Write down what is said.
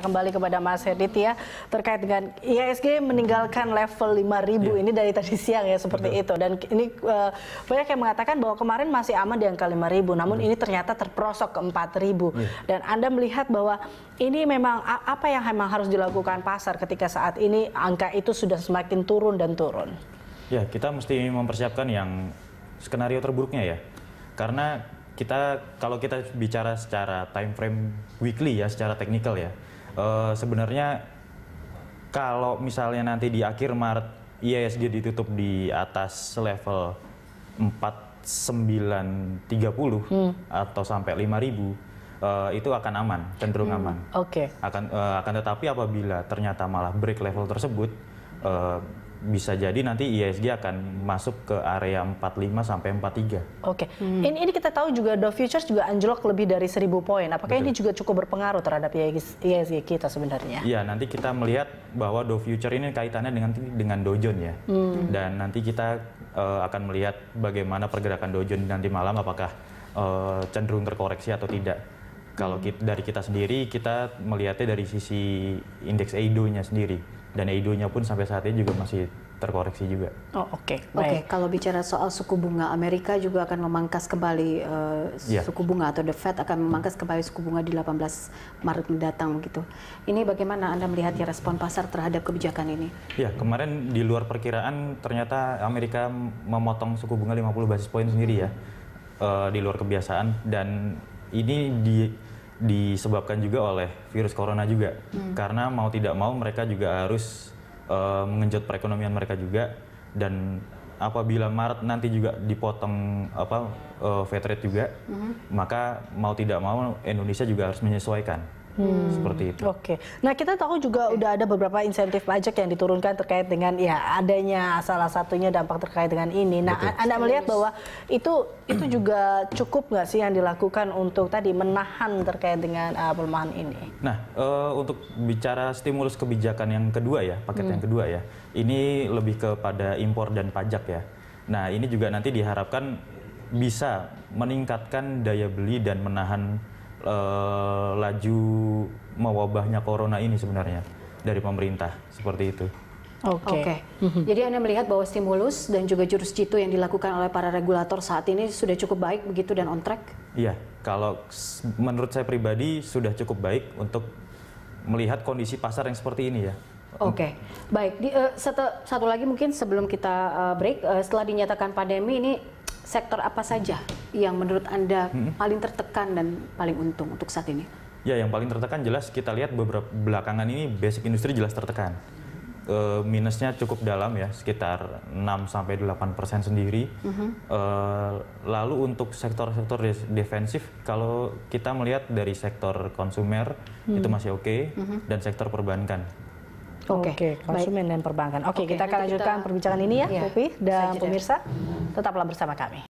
Kembali kepada Mas Hedit ya terkait dengan IHSG meninggalkan level 5000 ya. ini dari tadi siang ya seperti Betul. itu dan ini uh, banyak yang mengatakan bahwa kemarin masih aman di angka 5000 namun Betul. Iya. ini ternyata terprosok ke 4000 ya. dan Anda melihat bahwa ini memang apa yang memang harus dilakukan pasar ketika saat ini angka itu sudah semakin turun dan turun. Ya, kita mesti mempersiapkan yang skenario terburuknya ya. Karena kita kalau kita bicara secara time frame weekly ya secara teknikal ya uh, sebenarnya kalau misalnya nanti di akhir Maret IISG ditutup di atas level 4930 hmm. atau sampai 5000 Uh, eh, itu akan aman, cenderung hmm, aman. Oke. Okay. Akan uh, akan tetapi apabila ternyata malah break level tersebut, uh, bisa jadi nanti ISG e akan masuk ke area 45 sampai 43. Oke. Okay. Hmm. Ini ini kita tahu juga Dow futures juga anjlok lebih dari 1000 poin. Apakah Betul. ini juga cukup berpengaruh terhadap ISG e e kita sebenarnya? Iya, nanti kita melihat bahwa Dow Futures ini kaitannya dengan dengan Dow Jones ya. Hmm. Dan nanti kita uh, akan melihat bagaimana pergerakan Dow Jones nanti malam apakah uh, cenderung terkoreksi atau tidak kalau hmm. dari kita sendiri kita melihatnya dari sisi indeks EIDO-nya sendiri dan eido pun sampai saat ini juga masih terkoreksi juga. Oh oke. Okay. Oke okay. kalau bicara soal suku bunga Amerika juga akan memangkas kembali uh, eh, yeah. suku bunga atau the Fed akan memangkas kembali suku bunga di 18 Maret mendatang gitu. Ini bagaimana anda melihat ya respon pasar terhadap kebijakan ini? Ya yeah, kemarin di luar perkiraan ternyata Amerika memotong suku bunga 50 basis poin sendiri ya uh, di luar kebiasaan dan ini di disebabkan juga oleh virus corona juga hmm. karena mau tidak mau mereka juga harus uh, mengenjot perekonomian mereka juga dan apabila Maret nanti juga dipotong apa uh, rate juga hmm. maka mau tidak mau Indonesia juga harus menyesuaikan Hmm. Seperti itu. Oke. Nah kita tahu juga okay. udah ada beberapa insentif pajak yang diturunkan terkait dengan ya adanya salah satunya dampak terkait dengan ini. Nah Betul. anda melihat bahwa itu itu juga cukup nggak sih yang dilakukan untuk tadi menahan terkait dengan uh, pelemahan ini? Nah uh, untuk bicara stimulus kebijakan yang kedua ya paket hmm. yang kedua ya ini lebih kepada impor dan pajak ya. Nah ini juga nanti diharapkan bisa meningkatkan daya beli dan menahan Eh, laju mewabahnya corona ini sebenarnya dari pemerintah seperti itu. Oke. Okay. Okay. Mhm. Jadi Anda melihat bahwa stimulus dan juga jurus jitu yang dilakukan oleh para regulator saat ini sudah cukup baik begitu dan on track? Iya, kalau menurut saya pribadi sudah cukup baik untuk melihat kondisi pasar yang seperti ini ya. Oke, okay. baik. Di, uh, eh, satu, satu lagi mungkin sebelum kita uh, break, uh, setelah dinyatakan pandemi ini sektor apa saja yang menurut Anda hmm. paling tertekan dan paling untung untuk saat ini? Ya, yang paling tertekan jelas kita lihat beberapa belakangan ini basic industri jelas tertekan. E, minusnya cukup dalam ya, sekitar 6 sampai 8 persen sendiri. -hmm. e, lalu untuk sektor-sektor defensif, kalau kita melihat dari sektor konsumer hmm. itu masih oke, okay, -hmm. dan sektor perbankan Oke, okay. okay, konsumen Baik. dan perbankan. Oke, okay, okay, kita akan lanjutkan kita, perbincangan ini ya, Kopi ya. dan pemirsa. Tetaplah bersama kami.